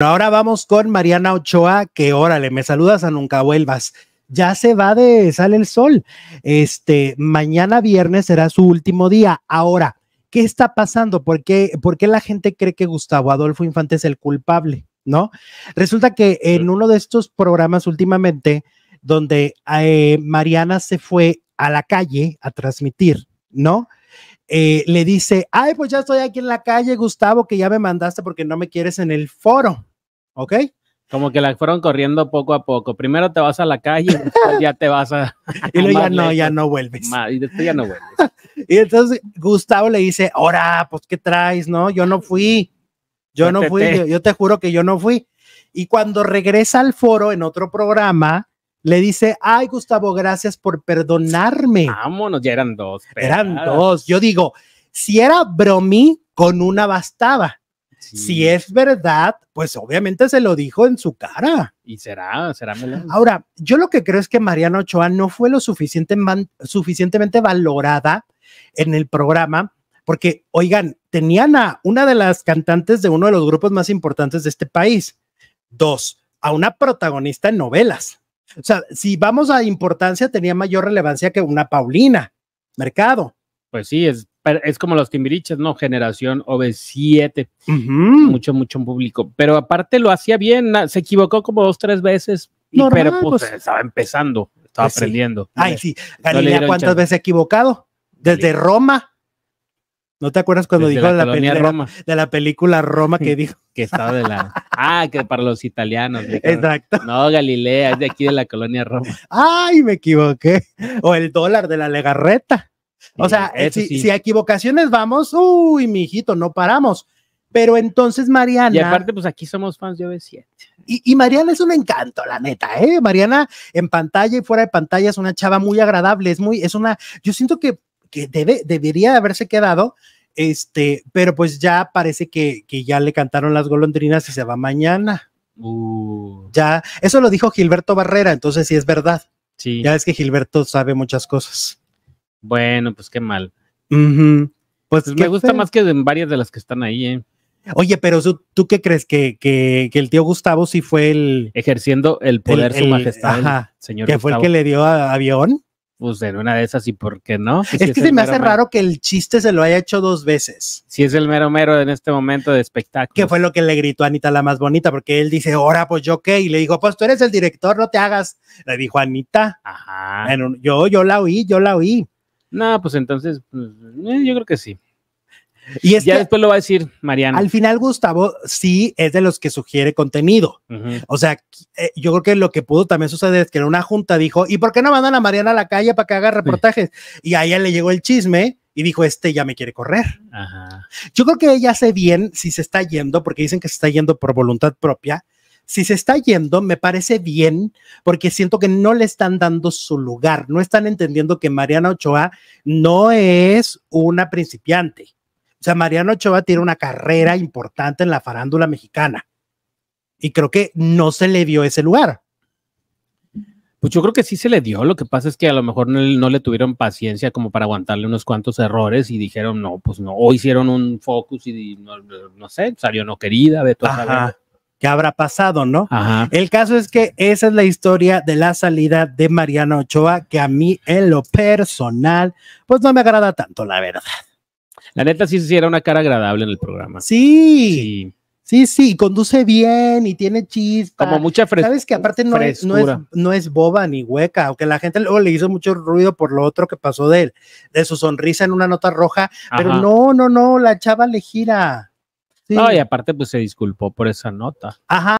Ahora vamos con Mariana Ochoa, que órale, me saludas a Nunca Vuelvas. Ya se va de Sale el Sol. Este, mañana viernes será su último día. Ahora, ¿qué está pasando? ¿Por qué, la gente cree que Gustavo Adolfo Infante es el culpable? ¿No? Resulta que en uno de estos programas últimamente, donde eh, Mariana se fue a la calle a transmitir, ¿no? Eh, le dice, ay, pues ya estoy aquí en la calle, Gustavo, que ya me mandaste porque no me quieres en el foro. ¿ok? Como que la fueron corriendo poco a poco. Primero te vas a la calle, ya te vas a... y luego ya no, ya no vuelves. y después ya no vuelves. y entonces Gustavo le dice, ahora, pues, ¿qué traes? No, yo no fui. Yo no fui, yo, te juro que yo no fui. Y cuando regresa al foro en otro programa, le dice, ay Gustavo, gracias por perdonarme. Vámonos, ya eran dos. Eran dos. Yo digo, si era bromi, con una bastaba. Si es verdad, pues obviamente se lo dijo en su cara. Y será, será melón. Ahora, yo lo que creo es que Mariana Ochoa no fue lo suficiente suficientemente valorada en el programa, porque, oigan, tenían a una de las cantantes de uno de los grupos más importantes de este país. Dos, a una protagonista en novelas. O sea, si vamos a importancia, tenía mayor relevancia que una Paulina Mercado. Pues sí, es es como los timbiriches, ¿no? Generación OV7. mucho Mucho, mucho público. Pero aparte lo hacía bien, se equivocó como dos, tres veces, no pero pues, pues, estaba empezando, estaba pues aprendiendo. Ay, sí. Galilea, ¿cuántas veces equivocado? Desde Roma. ¿No te acuerdas cuando dijo la, Roma. De, la película Roma que dijo? que estaba de la. Ah, que para los italianos. Exacto. No, Galilea, es de aquí de la colonia Roma. Ay, me equivoqué. O el dólar de la legarreta. O sea, si, equivocaciones vamos, uy, hijito, no paramos. Pero entonces Mariana. Y aparte, pues aquí somos fans de OV7. Y, Mariana es un encanto, la neta, ¿eh? Mariana en pantalla y fuera de pantalla es una chava muy agradable, es muy, es una. Yo siento que, debería haberse quedado, este, pero pues ya parece que, ya le cantaron las golondrinas y se va mañana. Uh. Ya, eso lo dijo Gilberto Barrera, entonces sí es verdad. Sí. Ya es que Gilberto sabe muchas cosas. Bueno, pues qué mal. Pues, pues me gusta más que en varias de las que están ahí, ¿eh? Oye, pero ¿tú, qué crees? ¿Que, el tío Gustavo sí fue el... Ejerciendo el poder, su majestad, señor ¿Que fue el que le dio a avión? Pues en una de esas, ¿y por qué no? es, que se me hace raro que el chiste se lo haya hecho dos veces. Si es el mero mero en este momento de espectáculo. Que fue lo que le gritó a Anita la más bonita, porque él dice, ahora pues yo qué, y le dijo, pues tú eres el director, no te hagas. Le dijo Anita. Ajá. yo, yo la oí, yo la oí. No, pues entonces, pues, eh, yo creo que sí. Y ya después lo va a decir Mariana. Al final, Gustavo sí es de los que sugiere contenido. O sea, eh, yo creo que lo que pudo también suceder es que en una junta dijo: ¿Y por qué no mandan a Mariana a la calle para que haga reportajes? Y a ella le llegó el chisme y dijo: Este ya me quiere correr. Yo creo que ella hace bien si se está yendo, porque dicen que se está yendo por voluntad propia si se está yendo, me parece bien, porque siento que no le están dando su lugar, no están entendiendo que Mariana Ochoa no es una principiante. O sea, Mariana Ochoa tiene una carrera importante en la farándula mexicana y creo que no se le dio ese lugar. Pues yo creo que sí se le dio, lo que pasa es que a lo mejor no, le tuvieron paciencia como para aguantarle unos cuantos errores y dijeron, no, pues no, o hicieron un focus y no, sé, salió no querida, de todas qué habrá pasado, ¿no? Ajá. El caso es que esa es la historia de la salida de Mariano Ochoa, que a mí en lo personal, pues no me agrada tanto, la verdad. La neta sí, sí era una cara agradable en el programa. Sí. Sí, sí, conduce bien y tiene chispa. Como mucha frescura. Sabes que aparte no es, es, boba ni hueca, aunque la gente luego le hizo mucho ruido por lo otro que pasó de él, de su sonrisa en una nota roja, pero no, no, no, la chava le gira. No, y aparte, pues se disculpó por esa nota. Ajá.